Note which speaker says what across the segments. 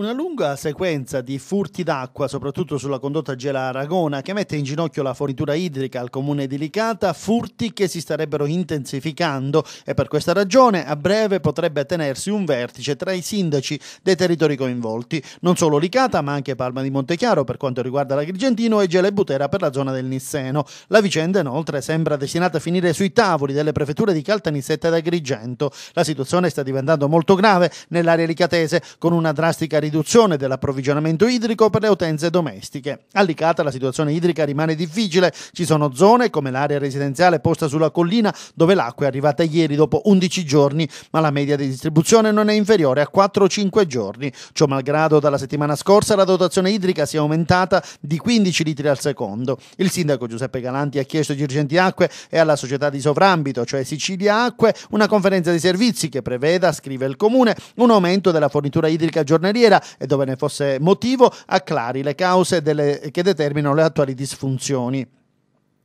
Speaker 1: Una lunga sequenza di furti d'acqua, soprattutto sulla condotta Gela Aragona, che mette in ginocchio la fornitura idrica al comune di Licata, furti che si starebbero intensificando e per questa ragione a breve potrebbe tenersi un vertice tra i sindaci dei territori coinvolti, non solo Licata ma anche Palma di Montechiaro per quanto riguarda l'Agrigentino e Gela e Butera per la zona del Nisseno. La vicenda inoltre sembra destinata a finire sui tavoli delle prefetture di Caltanissetta ed Agrigento. La situazione sta diventando molto grave nell'area licatese con una drastica riduzione riduzione dell'approvvigionamento idrico per le utenze domestiche. Allicata la situazione idrica rimane difficile, ci sono zone come l'area residenziale posta sulla collina dove l'acqua è arrivata ieri dopo 11 giorni, ma la media di distribuzione non è inferiore a 4-5 giorni. Ciò malgrado dalla settimana scorsa la dotazione idrica si è aumentata di 15 litri al secondo. Il sindaco Giuseppe Galanti ha chiesto agli Girgenti Acque e alla società di sovrambito, cioè Sicilia Acque, una conferenza di servizi che preveda, scrive il comune, un aumento della fornitura idrica giornaliera vera e dove ne fosse motivo, acclari le cause delle, che determinano le attuali disfunzioni.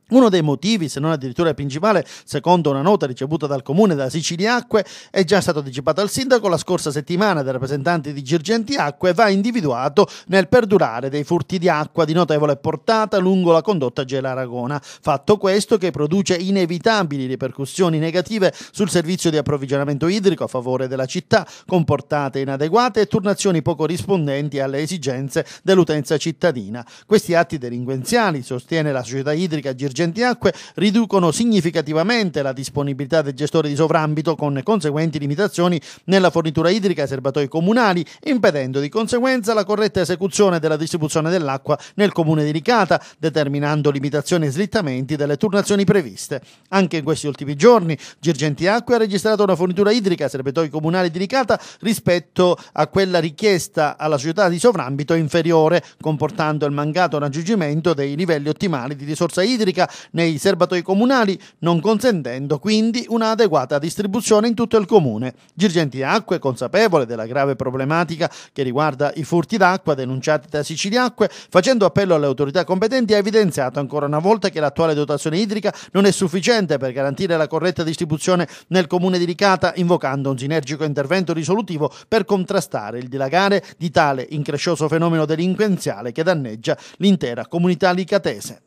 Speaker 1: Uno dei motivi, se non addirittura il principale, secondo una nota ricevuta dal comune da Siciliacque, è già stato anticipato al sindaco la scorsa settimana dai rappresentanti di Girgenti Acque, va individuato nel perdurare dei furti di acqua di notevole portata lungo la condotta Gela Aragona. Fatto questo che produce inevitabili ripercussioni negative sul servizio di approvvigionamento idrico a favore della città, comportate inadeguate e turnazioni poco rispondenti alle esigenze dell'utenza cittadina. Questi atti delinquenziali, sostiene la società idrica Girgenti sorgenti acque riducono significativamente la disponibilità del gestore di sovrambito con conseguenti limitazioni nella fornitura idrica ai serbatoi comunali, impedendo di conseguenza la corretta esecuzione della distribuzione dell'acqua nel comune di Ricata, determinando limitazioni e slittamenti delle turnazioni previste. Anche in questi ultimi giorni Girgenti Acque ha registrato una fornitura idrica ai serbatoi comunali di Ricata rispetto a quella richiesta alla società di sovrambito inferiore, comportando il mancato raggiungimento dei livelli ottimali di risorsa idrica nei serbatoi comunali, non consentendo quindi un'adeguata distribuzione in tutto il comune. Girgenti Acque, consapevole della grave problematica che riguarda i furti d'acqua denunciati da Siciliacque, facendo appello alle autorità competenti ha evidenziato ancora una volta che l'attuale dotazione idrica non è sufficiente per garantire la corretta distribuzione nel comune di Ricata, invocando un sinergico intervento risolutivo per contrastare il dilagare di tale increscioso fenomeno delinquenziale che danneggia l'intera comunità licatese.